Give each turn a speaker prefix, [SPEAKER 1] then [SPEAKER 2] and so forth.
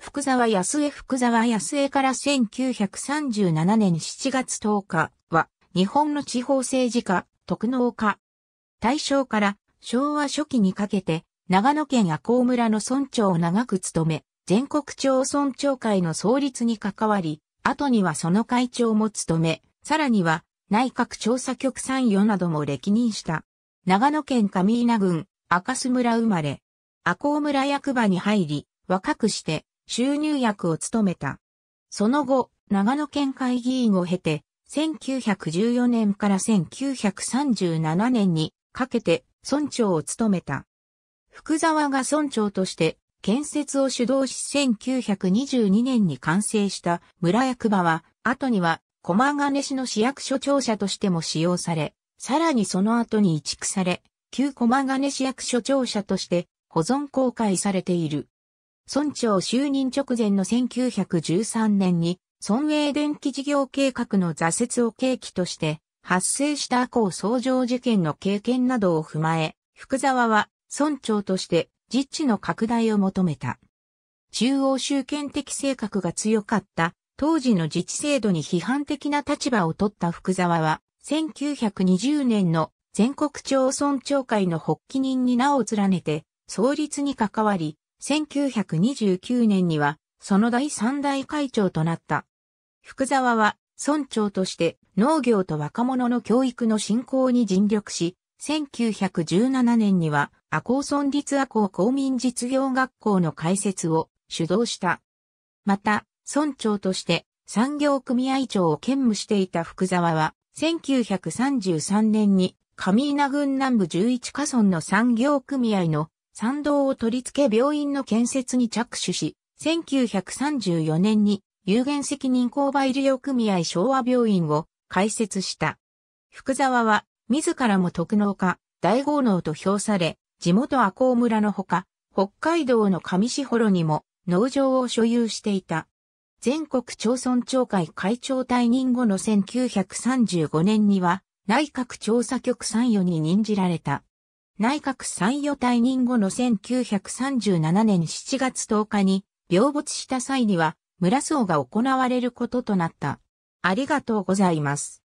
[SPEAKER 1] 福沢康江福沢康江から1937年7月10日は日本の地方政治家、特農家。大正から昭和初期にかけて長野県赤穂村の村長を長く務め、全国町村長会の創立に関わり、後にはその会長も務め、さらには内閣調査局参与なども歴任した。長野県上稲郡赤須村生まれ、赤穂村役場に入り、若くして収入役を務めた。その後、長野県会議員を経て、1914年から1937年にかけて村長を務めた。福沢が村長として建設を主導し1922年に完成した村役場は、後には駒ヶ根市の市役所庁舎としても使用され、さらにその後に移築され、旧駒ヶ根市役所庁舎として保存公開されている。村長就任直前の1913年に、村営電気事業計画の挫折を契機として、発生した後創上事件の経験などを踏まえ、福沢は村長として実地の拡大を求めた。中央集権的性格が強かった当時の自治制度に批判的な立場を取った福沢は、1920年の全国町村長会の発起人に名を連ねて、創立に関わり、1929年には、その第三代会長となった。福沢は、村長として農業と若者の教育の振興に尽力し、1917年には、阿公村立阿公公民実業学校の開設を主導した。また、村長として産業組合長を兼務していた福沢は、1933年に上稲郡南部11カ村の産業組合の参道を取り付け病院の建設に着手し、1934年に有限責任購買医療組合昭和病院を開設した。福沢は自らも特農家、大豪農と評され、地元赤穂村のほか、北海道の上士幌にも農場を所有していた。全国町村町会会長退任後の1935年には内閣調査局参与に任じられた。内閣参与退任後の1937年7月10日に、病没した際には、村葬が行われることとなった。ありがとうございます。